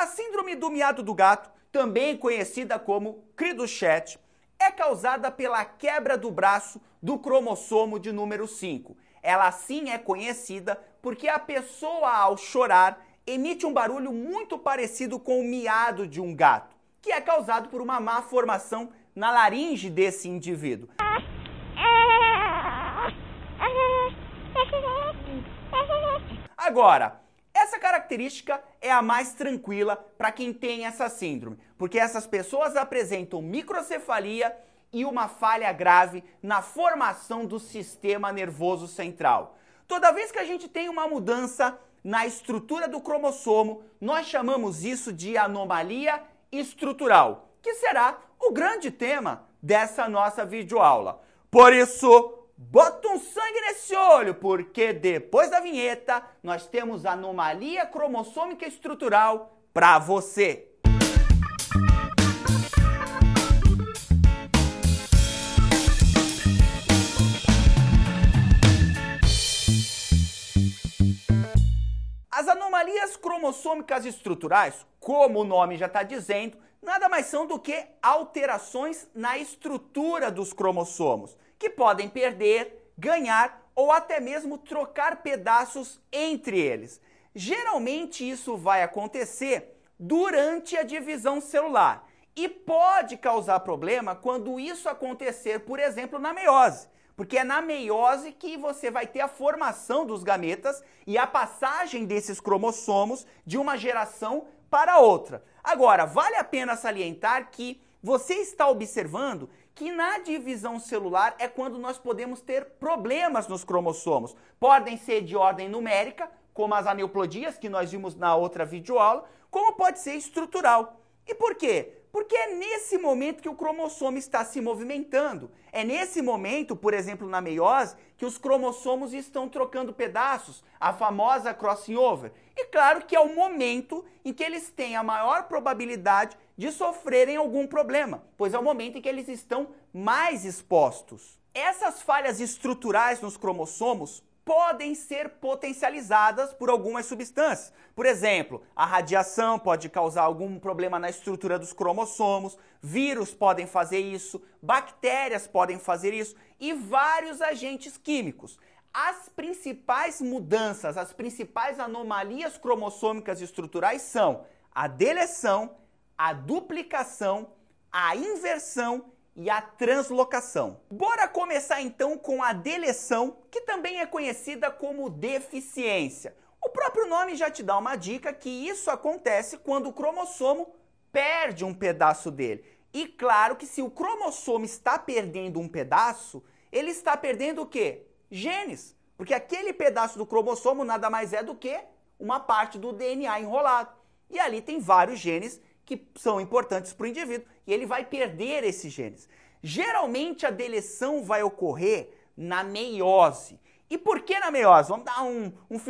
A síndrome do miado do gato, também conhecida como cri chat, é causada pela quebra do braço do cromossomo de número 5. Ela sim é conhecida porque a pessoa, ao chorar, emite um barulho muito parecido com o miado de um gato, que é causado por uma má formação na laringe desse indivíduo. Agora, essa característica é a mais tranquila para quem tem essa síndrome, porque essas pessoas apresentam microcefalia e uma falha grave na formação do sistema nervoso central. Toda vez que a gente tem uma mudança na estrutura do cromossomo, nós chamamos isso de anomalia estrutural, que será o grande tema dessa nossa videoaula. Por isso, Bota um sangue nesse olho, porque depois da vinheta nós temos anomalia cromossômica estrutural para você. As anomalias cromossômicas estruturais, como o nome já está dizendo, nada mais são do que alterações na estrutura dos cromossomos que podem perder, ganhar ou até mesmo trocar pedaços entre eles. Geralmente isso vai acontecer durante a divisão celular e pode causar problema quando isso acontecer, por exemplo, na meiose, porque é na meiose que você vai ter a formação dos gametas e a passagem desses cromossomos de uma geração para outra. Agora, vale a pena salientar que você está observando que na divisão celular é quando nós podemos ter problemas nos cromossomos. Podem ser de ordem numérica, como as aneuploidias que nós vimos na outra videoaula, como pode ser estrutural. E por quê? Porque é nesse momento que o cromossomo está se movimentando. É nesse momento, por exemplo, na meiose, que os cromossomos estão trocando pedaços, a famosa crossing over. E claro que é o momento em que eles têm a maior probabilidade de sofrerem algum problema, pois é o momento em que eles estão mais expostos. Essas falhas estruturais nos cromossomos podem ser potencializadas por algumas substâncias. Por exemplo, a radiação pode causar algum problema na estrutura dos cromossomos, vírus podem fazer isso, bactérias podem fazer isso e vários agentes químicos. As principais mudanças, as principais anomalias cromossômicas estruturais são a deleção, a duplicação, a inversão e a translocação. Bora começar então com a deleção, que também é conhecida como deficiência. O próprio nome já te dá uma dica que isso acontece quando o cromossomo perde um pedaço dele. E claro que se o cromossomo está perdendo um pedaço, ele está perdendo o quê? Genes. Porque aquele pedaço do cromossomo nada mais é do que uma parte do DNA enrolado. E ali tem vários genes que são importantes para o indivíduo e ele vai perder esses genes. Geralmente a deleção vai ocorrer na meiose. E por que na meiose? Vamos dar um, um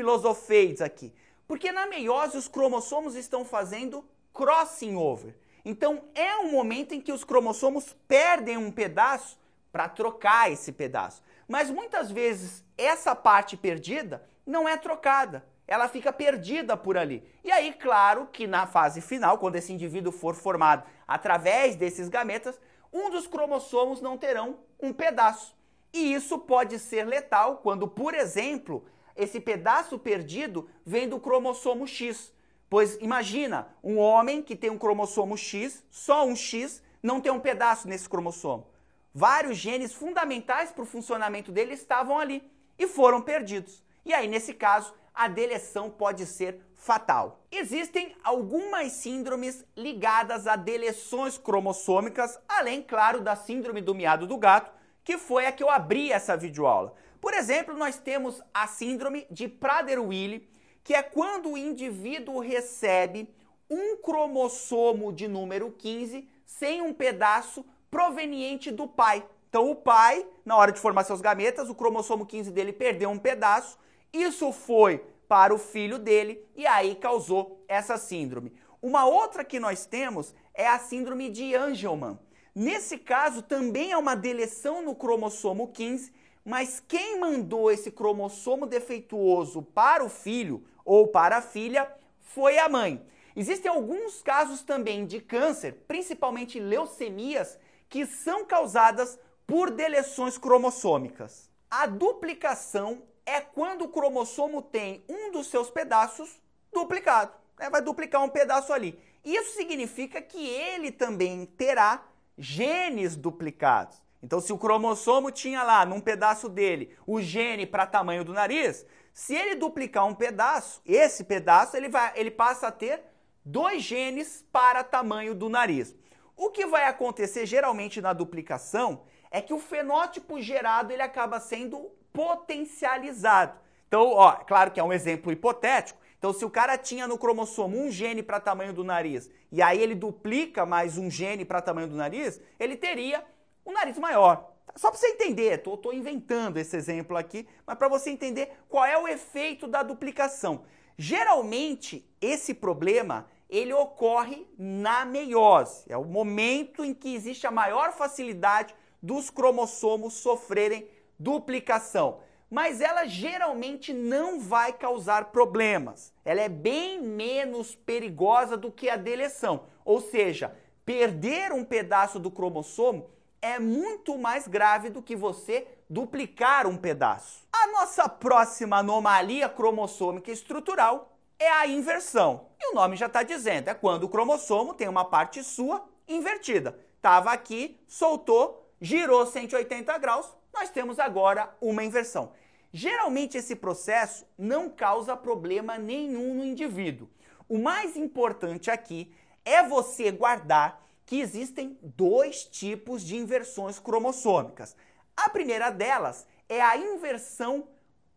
aqui. Porque na meiose os cromossomos estão fazendo crossing over. Então é um momento em que os cromossomos perdem um pedaço para trocar esse pedaço. Mas muitas vezes essa parte perdida não é trocada ela fica perdida por ali. E aí, claro que na fase final, quando esse indivíduo for formado através desses gametas, um dos cromossomos não terão um pedaço. E isso pode ser letal quando, por exemplo, esse pedaço perdido vem do cromossomo X. Pois imagina, um homem que tem um cromossomo X, só um X, não tem um pedaço nesse cromossomo. Vários genes fundamentais para o funcionamento dele estavam ali e foram perdidos. E aí, nesse caso, a deleção pode ser fatal. Existem algumas síndromes ligadas a deleções cromossômicas, além, claro, da síndrome do miado do gato, que foi a que eu abri essa videoaula. Por exemplo, nós temos a síndrome de Prader-Willi, que é quando o indivíduo recebe um cromossomo de número 15 sem um pedaço proveniente do pai. Então, o pai, na hora de formar seus gametas, o cromossomo 15 dele perdeu um pedaço isso foi para o filho dele e aí causou essa síndrome. Uma outra que nós temos é a síndrome de Angelman. Nesse caso, também é uma deleção no cromossomo 15, mas quem mandou esse cromossomo defeituoso para o filho ou para a filha foi a mãe. Existem alguns casos também de câncer, principalmente leucemias, que são causadas por deleções cromossômicas. A duplicação é quando o cromossomo tem um dos seus pedaços duplicado. Né? Vai duplicar um pedaço ali. Isso significa que ele também terá genes duplicados. Então, se o cromossomo tinha lá, num pedaço dele, o gene para tamanho do nariz, se ele duplicar um pedaço, esse pedaço, ele, vai, ele passa a ter dois genes para tamanho do nariz. O que vai acontecer geralmente na duplicação é que o fenótipo gerado ele acaba sendo potencializado. Então, ó, é claro que é um exemplo hipotético. Então, se o cara tinha no cromossomo um gene para tamanho do nariz e aí ele duplica mais um gene para tamanho do nariz, ele teria um nariz maior. Só para você entender, tô, tô inventando esse exemplo aqui, mas para você entender qual é o efeito da duplicação. Geralmente, esse problema ele ocorre na meiose. É o momento em que existe a maior facilidade dos cromossomos sofrerem duplicação, mas ela geralmente não vai causar problemas. Ela é bem menos perigosa do que a deleção, ou seja, perder um pedaço do cromossomo é muito mais grave do que você duplicar um pedaço. A nossa próxima anomalia cromossômica estrutural é a inversão. E o nome já está dizendo, é quando o cromossomo tem uma parte sua invertida. Estava aqui, soltou, girou 180 graus, nós temos agora uma inversão. Geralmente, esse processo não causa problema nenhum no indivíduo. O mais importante aqui é você guardar que existem dois tipos de inversões cromossômicas. A primeira delas é a inversão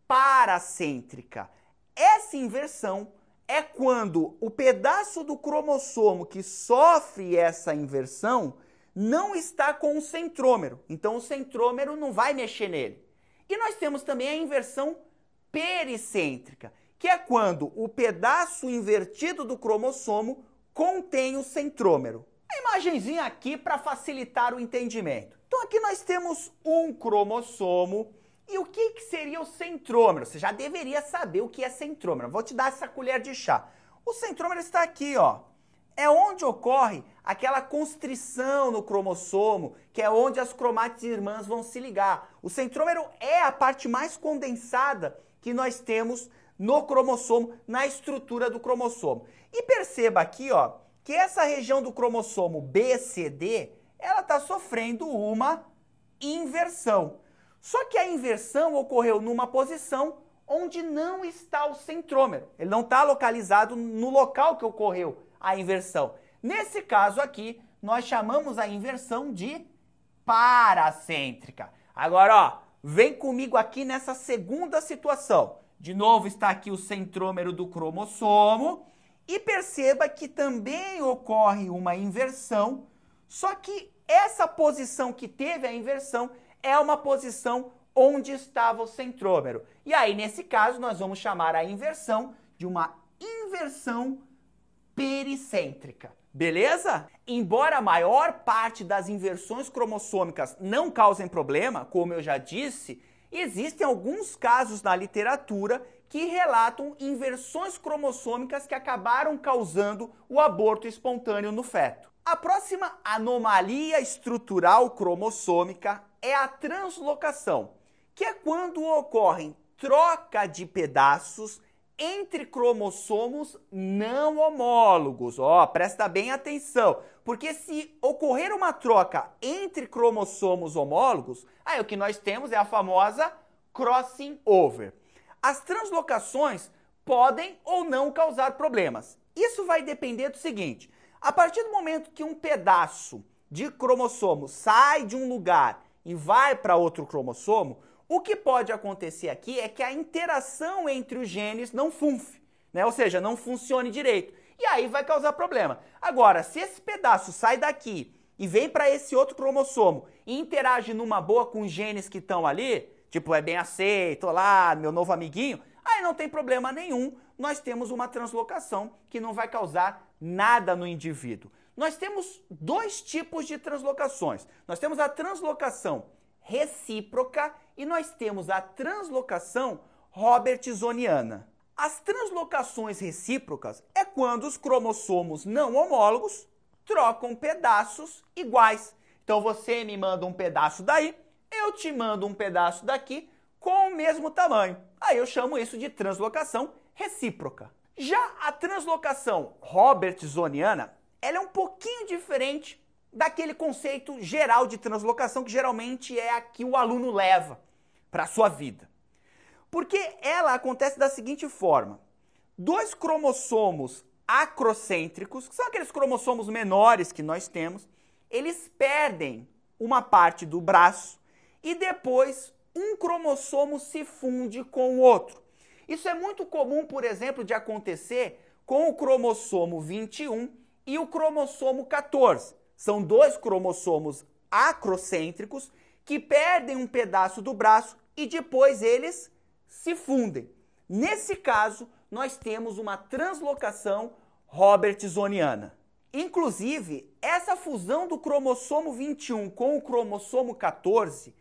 paracêntrica. Essa inversão é quando o pedaço do cromossomo que sofre essa inversão não está com o centrômero, então o centrômero não vai mexer nele. E nós temos também a inversão pericêntrica, que é quando o pedaço invertido do cromossomo contém o centrômero. A imagenzinha aqui para facilitar o entendimento. Então aqui nós temos um cromossomo e o que, que seria o centrômero? Você já deveria saber o que é centrômero. Vou te dar essa colher de chá. O centrômero está aqui, ó é onde ocorre aquela constrição no cromossomo, que é onde as cromátides irmãs vão se ligar. O centrômero é a parte mais condensada que nós temos no cromossomo, na estrutura do cromossomo. E perceba aqui, ó, que essa região do cromossomo BCD, ela está sofrendo uma inversão. Só que a inversão ocorreu numa posição onde não está o centrômero. Ele não está localizado no local que ocorreu a inversão. Nesse caso aqui, nós chamamos a inversão de paracêntrica. Agora, ó, vem comigo aqui nessa segunda situação. De novo está aqui o centrômero do cromossomo e perceba que também ocorre uma inversão, só que essa posição que teve a inversão é uma posição onde estava o centrômero. E aí, nesse caso, nós vamos chamar a inversão de uma inversão pericêntrica. Beleza? Embora a maior parte das inversões cromossômicas não causem problema, como eu já disse, existem alguns casos na literatura que relatam inversões cromossômicas que acabaram causando o aborto espontâneo no feto. A próxima anomalia estrutural cromossômica é a translocação, que é quando ocorrem troca de pedaços entre cromossomos não homólogos. Ó, presta bem atenção, porque se ocorrer uma troca entre cromossomos homólogos, aí o que nós temos é a famosa crossing over. As translocações podem ou não causar problemas. Isso vai depender do seguinte: a partir do momento que um pedaço de cromossomo sai de um lugar e vai para outro cromossomo, o que pode acontecer aqui é que a interação entre os genes não funfe, né? ou seja, não funcione direito. E aí vai causar problema. Agora, se esse pedaço sai daqui e vem para esse outro cromossomo e interage numa boa com os genes que estão ali, tipo, é bem aceito, lá, meu novo amiguinho, aí não tem problema nenhum, nós temos uma translocação que não vai causar nada no indivíduo. Nós temos dois tipos de translocações. Nós temos a translocação recíproca e nós temos a translocação robertsoniana. As translocações recíprocas é quando os cromossomos não homólogos trocam pedaços iguais. Então você me manda um pedaço daí, eu te mando um pedaço daqui com o mesmo tamanho. Aí eu chamo isso de translocação recíproca. Já a translocação robertsoniana, ela é um pouquinho diferente daquele conceito geral de translocação que geralmente é a que o aluno leva para a sua vida. Porque ela acontece da seguinte forma: dois cromossomos acrocêntricos, que são aqueles cromossomos menores que nós temos, eles perdem uma parte do braço e depois um cromossomo se funde com o outro. Isso é muito comum, por exemplo, de acontecer com o cromossomo 21 e o cromossomo 14. São dois cromossomos acrocêntricos que perdem um pedaço do braço e depois eles se fundem. Nesse caso, nós temos uma translocação Robertsoniana. Inclusive, essa fusão do cromossomo 21 com o cromossomo 14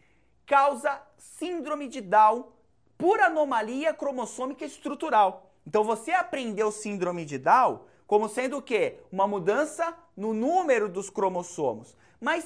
causa síndrome de Down por anomalia cromossômica estrutural. Então, você aprendeu síndrome de Down como sendo o quê? Uma mudança no número dos cromossomos. Mas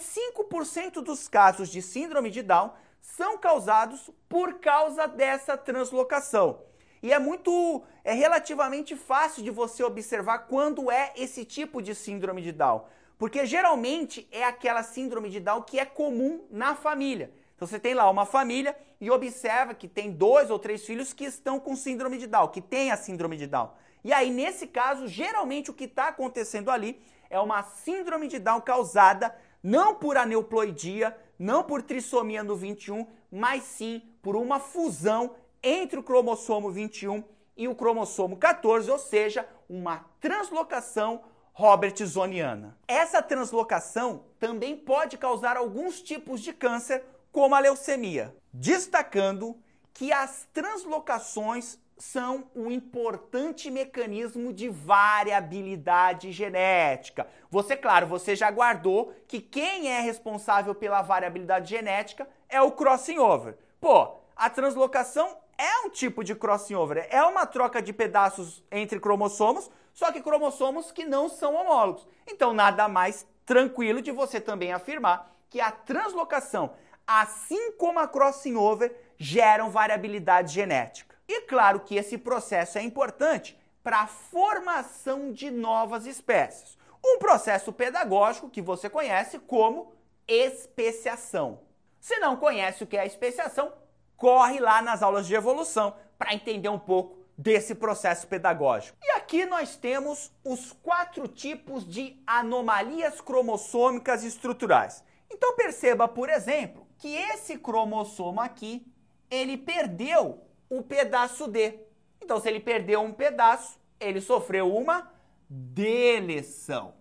5% dos casos de síndrome de Down são causados por causa dessa translocação. E é muito, é relativamente fácil de você observar quando é esse tipo de síndrome de Down, porque geralmente é aquela síndrome de Down que é comum na família. Então você tem lá uma família e observa que tem dois ou três filhos que estão com síndrome de Down, que tem a síndrome de Down. E aí, nesse caso, geralmente o que está acontecendo ali é uma síndrome de Down causada não por aneuploidia, não por trissomia no 21, mas sim por uma fusão entre o cromossomo 21 e o cromossomo 14, ou seja, uma translocação robertsoniana. Essa translocação também pode causar alguns tipos de câncer, como a leucemia, destacando que as translocações são um importante mecanismo de variabilidade genética. Você, claro, você já guardou que quem é responsável pela variabilidade genética é o crossing over. Pô, a translocação é um tipo de crossing over, é uma troca de pedaços entre cromossomos, só que cromossomos que não são homólogos. Então, nada mais tranquilo de você também afirmar que a translocação, assim como a crossing over, geram variabilidade genética. E claro que esse processo é importante para a formação de novas espécies. Um processo pedagógico que você conhece como especiação. Se não conhece o que é especiação, corre lá nas aulas de evolução para entender um pouco desse processo pedagógico. E aqui nós temos os quatro tipos de anomalias cromossômicas estruturais. Então perceba, por exemplo, que esse cromossomo aqui ele perdeu o pedaço D. Então, se ele perdeu um pedaço, ele sofreu uma deleção.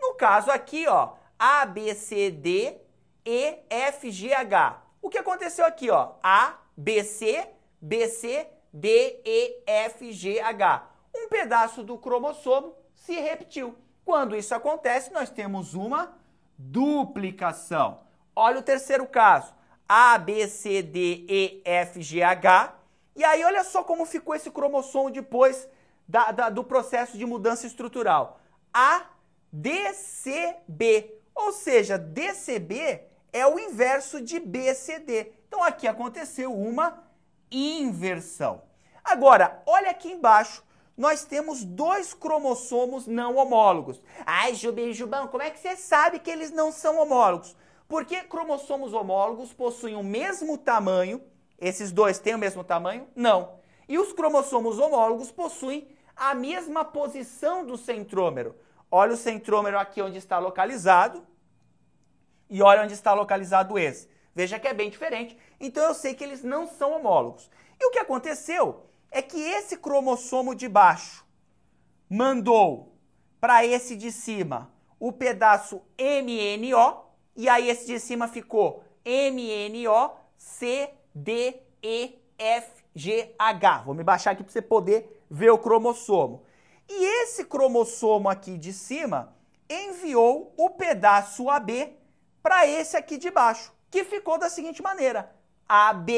No caso aqui, ó, A, B, C, D, E, F, G, H. O que aconteceu aqui, ó? A, B, C, B, C, D, E, F, G, H. Um pedaço do cromossomo se repetiu. Quando isso acontece, nós temos uma duplicação. Olha o terceiro caso. A, B, C, D, E, F, G, H. E aí, olha só como ficou esse cromossomo depois da, da, do processo de mudança estrutural. A, D, C, B. Ou seja, D C B é o inverso de B C D Então aqui aconteceu uma inversão. Agora, olha aqui embaixo, nós temos dois cromossomos não homólogos. Ai, Jubim Jubão, como é que você sabe que eles não são homólogos? Por que cromossomos homólogos possuem o mesmo tamanho? Esses dois têm o mesmo tamanho? Não. E os cromossomos homólogos possuem a mesma posição do centrômero. Olha o centrômero aqui onde está localizado e olha onde está localizado esse. Veja que é bem diferente. Então eu sei que eles não são homólogos. E o que aconteceu é que esse cromossomo de baixo mandou para esse de cima o pedaço MNO, e aí esse de cima ficou M N O C D E F G H Vou me baixar aqui para você poder ver o cromossomo. E esse cromossomo aqui de cima enviou o pedaço AB para esse aqui de baixo, que ficou da seguinte maneira: R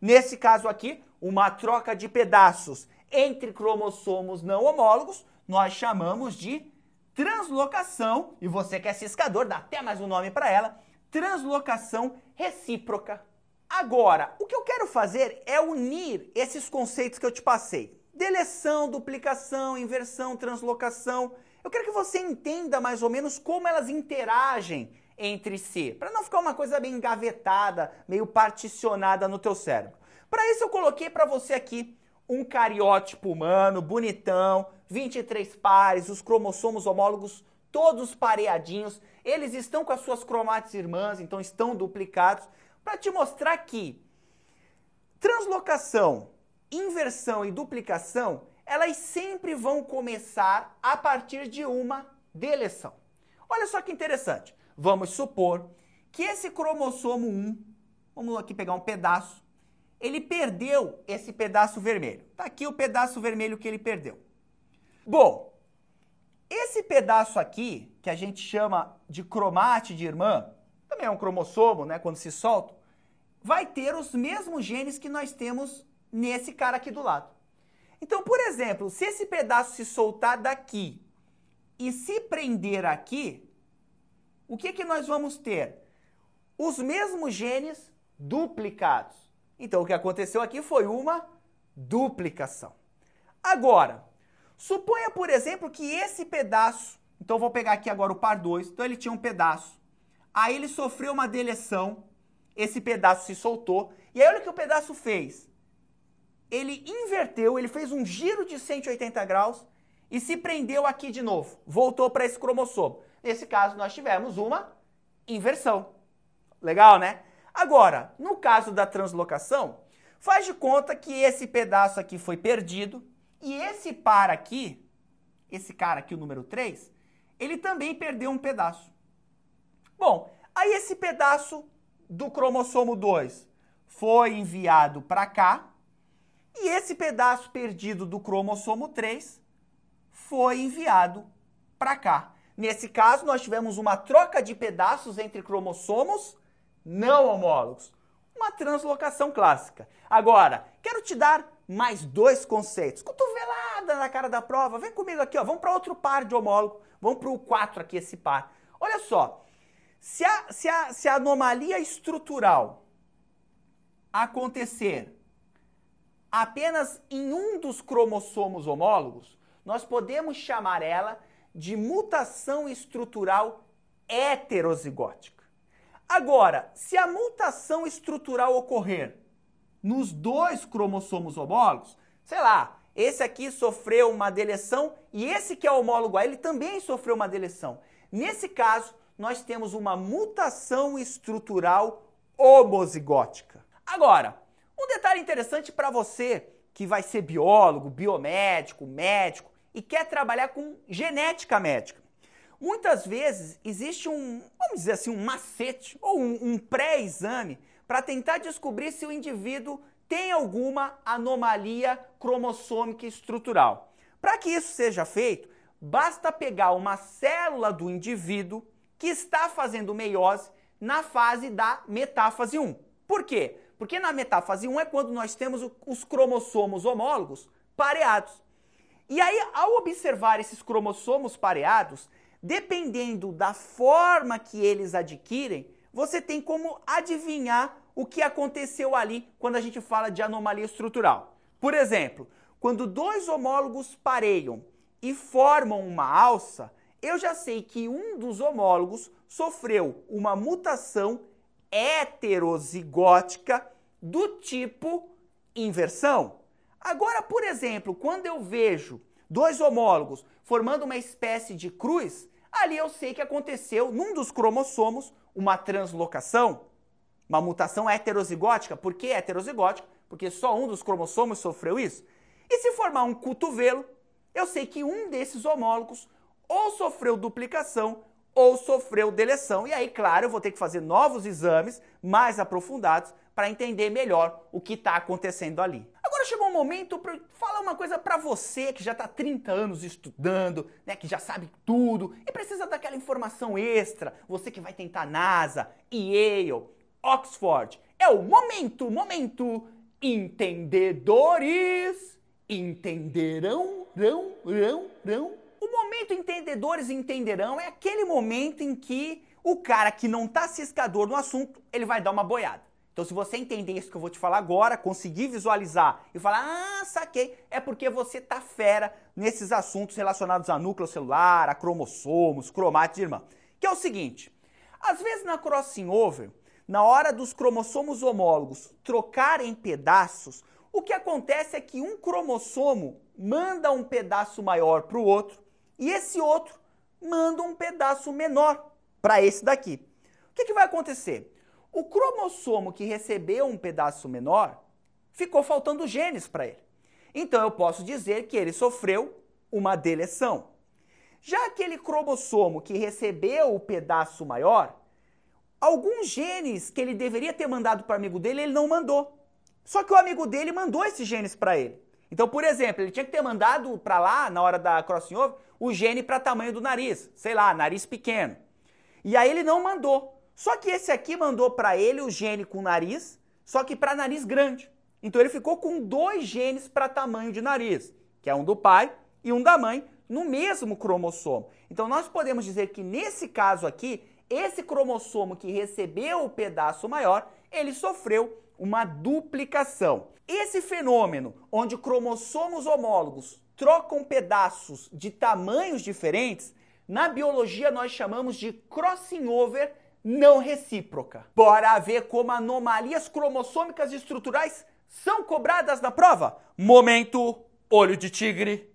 Nesse caso aqui, uma troca de pedaços entre cromossomos não homólogos, nós chamamos de translocação, e você que é ciscador, dá até mais um nome para ela, translocação recíproca. Agora, o que eu quero fazer é unir esses conceitos que eu te passei. Deleção, duplicação, inversão, translocação. Eu quero que você entenda mais ou menos como elas interagem entre si, para não ficar uma coisa bem engavetada, meio particionada no teu cérebro. Para isso eu coloquei para você aqui um cariótipo humano, bonitão, 23 pares, os cromossomos homólogos todos pareadinhos, eles estão com as suas cromátides irmãs, então estão duplicados, para te mostrar que translocação, inversão e duplicação, elas sempre vão começar a partir de uma deleção. Olha só que interessante. Vamos supor que esse cromossomo 1, vamos aqui pegar um pedaço, ele perdeu esse pedaço vermelho. Tá aqui o pedaço vermelho que ele perdeu. Bom, esse pedaço aqui, que a gente chama de cromate de irmã, também é um cromossomo, né, quando se solta, vai ter os mesmos genes que nós temos nesse cara aqui do lado. Então, por exemplo, se esse pedaço se soltar daqui e se prender aqui, o que, que nós vamos ter? Os mesmos genes duplicados. Então o que aconteceu aqui foi uma duplicação. Agora, suponha, por exemplo, que esse pedaço, então vou pegar aqui agora o par 2, então ele tinha um pedaço, aí ele sofreu uma deleção, esse pedaço se soltou, e aí olha o que o pedaço fez. Ele inverteu, ele fez um giro de 180 graus e se prendeu aqui de novo, voltou para esse cromossomo. Nesse caso, nós tivemos uma inversão. Legal, né? Agora, no caso da translocação, faz de conta que esse pedaço aqui foi perdido e esse par aqui, esse cara aqui, o número 3, ele também perdeu um pedaço. Bom, aí esse pedaço do cromossomo 2 foi enviado para cá e esse pedaço perdido do cromossomo 3 foi enviado para cá. Nesse caso, nós tivemos uma troca de pedaços entre cromossomos não homólogos. Uma translocação clássica. Agora, quero te dar mais dois conceitos. Cotovelada na cara da prova. Vem comigo aqui, ó. Vamos para outro par de homólogo. Vamos para o 4 aqui, esse par. Olha só. Se a, se, a, se a anomalia estrutural acontecer apenas em um dos cromossomos homólogos, nós podemos chamar ela de mutação estrutural heterozigótica. Agora, se a mutação estrutural ocorrer nos dois cromossomos homólogos, sei lá, esse aqui sofreu uma deleção e esse que é homólogo a ele também sofreu uma deleção. Nesse caso, nós temos uma mutação estrutural homozigótica. Agora, um detalhe interessante para você que vai ser biólogo, biomédico, médico e quer trabalhar com genética médica. Muitas vezes existe um, vamos dizer assim, um macete ou um, um pré-exame para tentar descobrir se o indivíduo tem alguma anomalia cromossômica estrutural. Para que isso seja feito, basta pegar uma célula do indivíduo que está fazendo meiose na fase da metáfase 1. Por quê? Porque na metáfase 1 é quando nós temos os cromossomos homólogos pareados. E aí, ao observar esses cromossomos pareados, dependendo da forma que eles adquirem, você tem como adivinhar o que aconteceu ali quando a gente fala de anomalia estrutural. Por exemplo, quando dois homólogos pareiam e formam uma alça, eu já sei que um dos homólogos sofreu uma mutação heterozigótica do tipo inversão. Agora, por exemplo, quando eu vejo dois homólogos formando uma espécie de cruz, ali eu sei que aconteceu num dos cromossomos uma translocação, uma mutação heterozigótica. Por que heterozigótica? Porque só um dos cromossomos sofreu isso. E se formar um cotovelo, eu sei que um desses homólogos ou sofreu duplicação ou sofreu deleção. E aí, claro, eu vou ter que fazer novos exames mais aprofundados para entender melhor o que está acontecendo ali. Agora chegou o um momento para falar uma coisa para você que já está 30 anos estudando, né, que já sabe tudo e precisa daquela informação extra. Você que vai tentar NASA, Yale, Oxford. É o momento, momento entendedores entenderão, rão, rão, rão. O momento entendedores entenderão é aquele momento em que o cara que não está ciscador no assunto, ele vai dar uma boiada. Então, se você entender isso que eu vou te falar agora, conseguir visualizar e falar, ah, saquei, é porque você tá fera nesses assuntos relacionados a núcleo celular, a cromossomos, cromátides, irmã. Que é o seguinte: às vezes na crossing over, na hora dos cromossomos homólogos trocarem pedaços, o que acontece é que um cromossomo manda um pedaço maior para o outro e esse outro manda um pedaço menor para esse daqui. O que, que vai acontecer? O cromossomo que recebeu um pedaço menor, ficou faltando genes para ele. Então eu posso dizer que ele sofreu uma deleção. Já aquele cromossomo que recebeu o pedaço maior, alguns genes que ele deveria ter mandado para o amigo dele, ele não mandou. Só que o amigo dele mandou esses genes para ele. Então, por exemplo, ele tinha que ter mandado para lá, na hora da crossing over, o gene para tamanho do nariz, sei lá, nariz pequeno. E aí ele não mandou. Só que esse aqui mandou para ele o gene com nariz, só que para nariz grande. Então ele ficou com dois genes para tamanho de nariz, que é um do pai e um da mãe, no mesmo cromossomo. Então nós podemos dizer que nesse caso aqui, esse cromossomo que recebeu o pedaço maior, ele sofreu uma duplicação. Esse fenômeno onde cromossomos homólogos trocam pedaços de tamanhos diferentes, na biologia nós chamamos de crossing over não recíproca. Bora ver como anomalias cromossômicas e estruturais são cobradas na prova? Momento olho de tigre.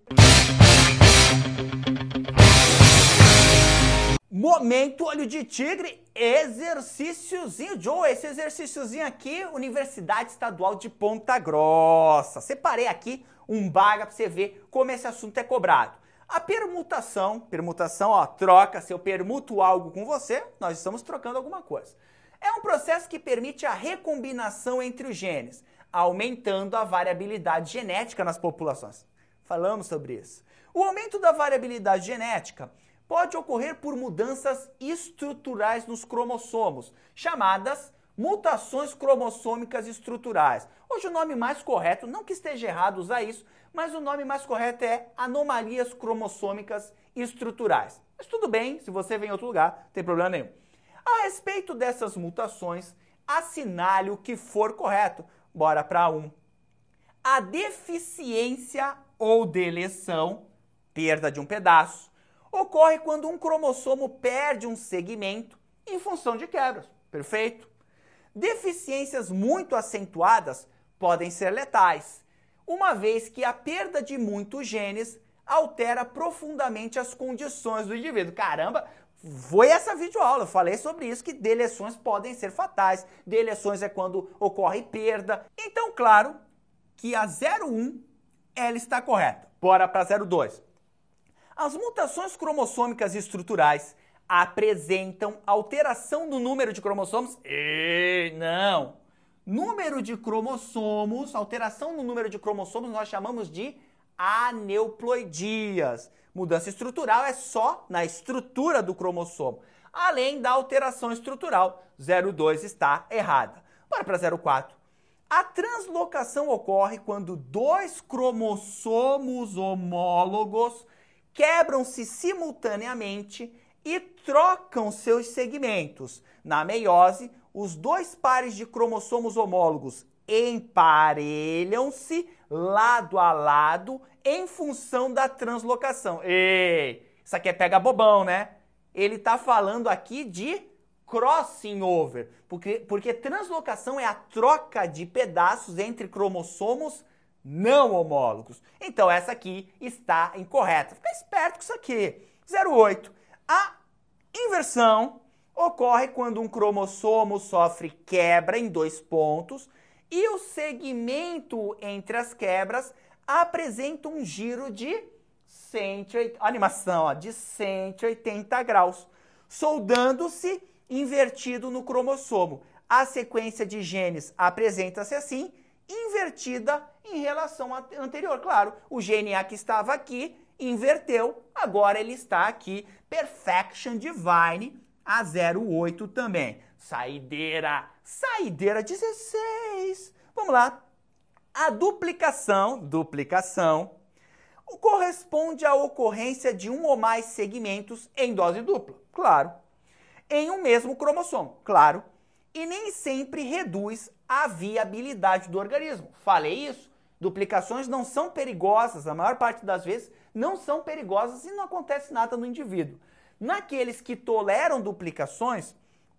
Momento olho de tigre, exercíciozinho. Joe, esse exercíciozinho aqui, Universidade Estadual de Ponta Grossa. Separei aqui um baga para você ver como esse assunto é cobrado. A permutação, permutação, ó, troca, se eu permuto algo com você, nós estamos trocando alguma coisa. É um processo que permite a recombinação entre os genes, aumentando a variabilidade genética nas populações. Falamos sobre isso. O aumento da variabilidade genética pode ocorrer por mudanças estruturais nos cromossomos, chamadas mutações cromossômicas estruturais. Hoje o nome mais correto, não que esteja errado usar isso, mas o nome mais correto é anomalias cromossômicas estruturais. Mas tudo bem, se você vem em outro lugar, não tem problema nenhum. A respeito dessas mutações, assinale o que for correto. Bora para um. A deficiência ou deleção, perda de um pedaço, ocorre quando um cromossomo perde um segmento em função de quebras. Perfeito? Deficiências muito acentuadas podem ser letais uma vez que a perda de muitos genes altera profundamente as condições do indivíduo. Caramba, foi essa videoaula, eu falei sobre isso, que deleções podem ser fatais. Deleções é quando ocorre perda. Então, claro que a 01, ela está correta. Bora para 02. As mutações cromossômicas estruturais apresentam alteração no número de cromossomos? E não! número de cromossomos, alteração no número de cromossomos, nós chamamos de aneuploidias. Mudança estrutural é só na estrutura do cromossomo, além da alteração estrutural. 02 está errada. Bora para 04. A translocação ocorre quando dois cromossomos homólogos quebram-se simultaneamente e trocam seus segmentos. Na meiose, os dois pares de cromossomos homólogos emparelham-se lado a lado em função da translocação. Ei, isso aqui é pega bobão, né? Ele está falando aqui de crossing over, porque, porque translocação é a troca de pedaços entre cromossomos não homólogos. Então essa aqui está incorreta. Fica esperto com isso aqui. 08. A inversão ocorre quando um cromossomo sofre quebra em dois pontos e o segmento entre as quebras apresenta um giro de 180, animação ó, de 180 graus, soldando-se invertido no cromossomo. A sequência de genes apresenta-se assim, invertida em relação à anterior. Claro, o gene A que estava aqui inverteu, agora ele está aqui. Perfection Divine a 08 também. Saideira, saideira 16. Vamos lá. A duplicação, duplicação, corresponde à ocorrência de um ou mais segmentos em dose dupla, claro. Em um mesmo cromossomo, claro. E nem sempre reduz a viabilidade do organismo. Falei isso? Duplicações não são perigosas, a maior parte das vezes não são perigosas e não acontece nada no indivíduo. Naqueles que toleram duplicações,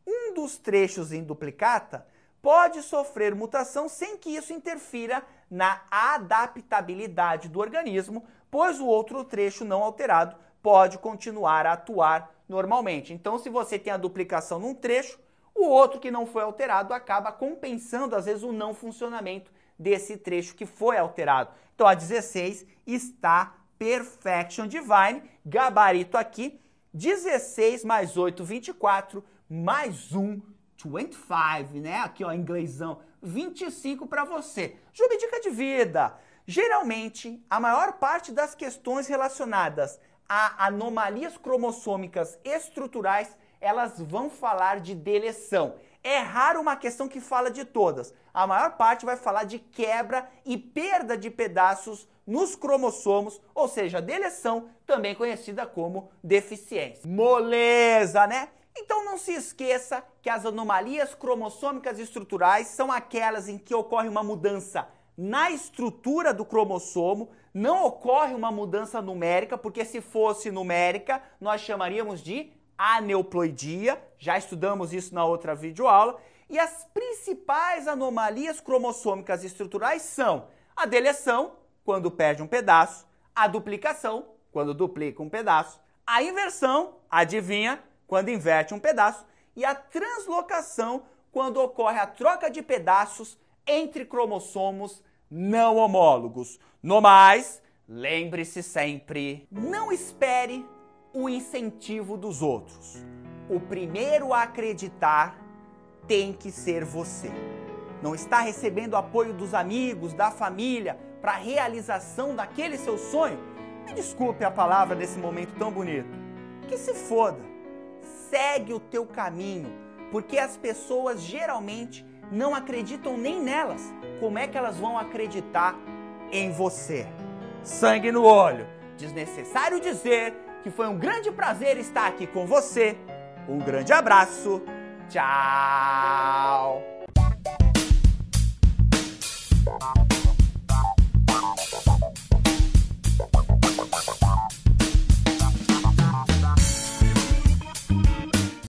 um dos trechos em duplicata pode sofrer mutação sem que isso interfira na adaptabilidade do organismo, pois o outro trecho não alterado pode continuar a atuar normalmente. Então, se você tem a duplicação num trecho, o outro que não foi alterado acaba compensando, às vezes, o não funcionamento desse trecho que foi alterado. Então, a 16 está Perfection Divine, gabarito aqui 16 mais 8, 24, mais 1, 25, né? Aqui, ó, inglêsão, 25 para você. Juba, dica de vida. Geralmente, a maior parte das questões relacionadas a anomalias cromossômicas estruturais, elas vão falar de deleção. É raro uma questão que fala de todas. A maior parte vai falar de quebra e perda de pedaços nos cromossomos, ou seja, deleção, também conhecida como deficiência. Moleza, né? Então não se esqueça que as anomalias cromossômicas estruturais são aquelas em que ocorre uma mudança na estrutura do cromossomo, não ocorre uma mudança numérica, porque se fosse numérica, nós chamaríamos de aneuploidia, já estudamos isso na outra videoaula, e as principais anomalias cromossômicas estruturais são a deleção, quando perde um pedaço, a duplicação, quando duplica um pedaço, a inversão, adivinha, quando inverte um pedaço, e a translocação, quando ocorre a troca de pedaços entre cromossomos não homólogos. No mais, lembre-se sempre: não espere o incentivo dos outros. O primeiro a acreditar tem que ser você. Não está recebendo apoio dos amigos, da família, para a realização daquele seu sonho? Me desculpe a palavra nesse momento tão bonito. Que se foda. Segue o teu caminho, porque as pessoas geralmente não acreditam nem nelas. Como é que elas vão acreditar em você? Sangue no olho. Desnecessário dizer que foi um grande prazer estar aqui com você. Um grande abraço. Tchau!